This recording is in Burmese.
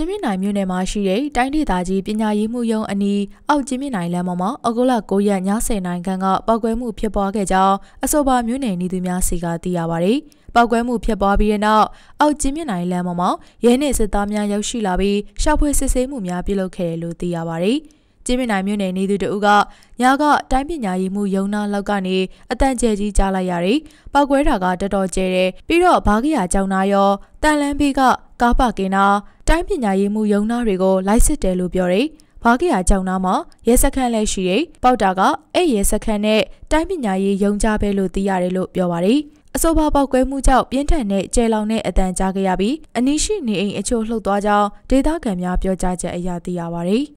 ကျင်းမြင့်နိုင်မြို့နယ်မှာရှိတဲ့တိုင်းဒေသကြီးပညာရေးမှုယုံအနီးအောက်ကျင်းမြင့်နိုင်လမ်းပေါ်မှာအဂုလ9ရက်ည10နာရီခန့်ကပောက်ကွဲမှုဖြစ်ပွားခဲ့ကြောင်းအဆိုပါမြို့နယ်နေသူများစီကသိရပါဗျ။ပောက်ကွဲမှုဖြစ်ပွားပြီးတဲ့နောက်အောက်ကျင်းမြင့်နိုင်လမ်းပေါ်မှာရဲနှင့်စစ်သားများရောက်ရှိလာပြီးရှာဖွေစစ်ဆေးမှုများပြုလုပ်ခဲ့တယ်လို့သိရပါဗျ။ကြည်မနိုင်မြို့နယ်နေသူတဦးကညကတိုင်းပညာရေးမှုယုံနာလောက်ကနေအတန်ကျဲကြီးကြားလိုက်ရတယ်။ပောက်ကွဲတာက တော်တော်ကျဲတယ်။ပြီးတော့ဘာကရကြောင်နာရောတန်လန်းဘေးကကားပါကင်နာတိုင်းပညာရေးမှုယုံနာတွေကိုလိုက်စစ်တယ်လို့ပြောတယ်။ဘာကရကြောင်နာမှာရဲစခန်းလည်းရှိတယ်။ပောက်တာကအဲ့ရဲစခန်းနဲ့တိုင်းပညာရေးယုံကြပဲလို့သိရတယ်လို့ပြောပါတယ်။အဆိုပါပေါက်ကွဲမှုကြောင့်ပြင်းထန်တဲ့ကျဲလောင်တဲ့အတန်ကြားခဲ့ရပြီးအနီးရှိနေအိမ်အချို့လှုပ်သွားကြောင်းဒေသခံများပြောကြားချက်အရသိရပါဗျ။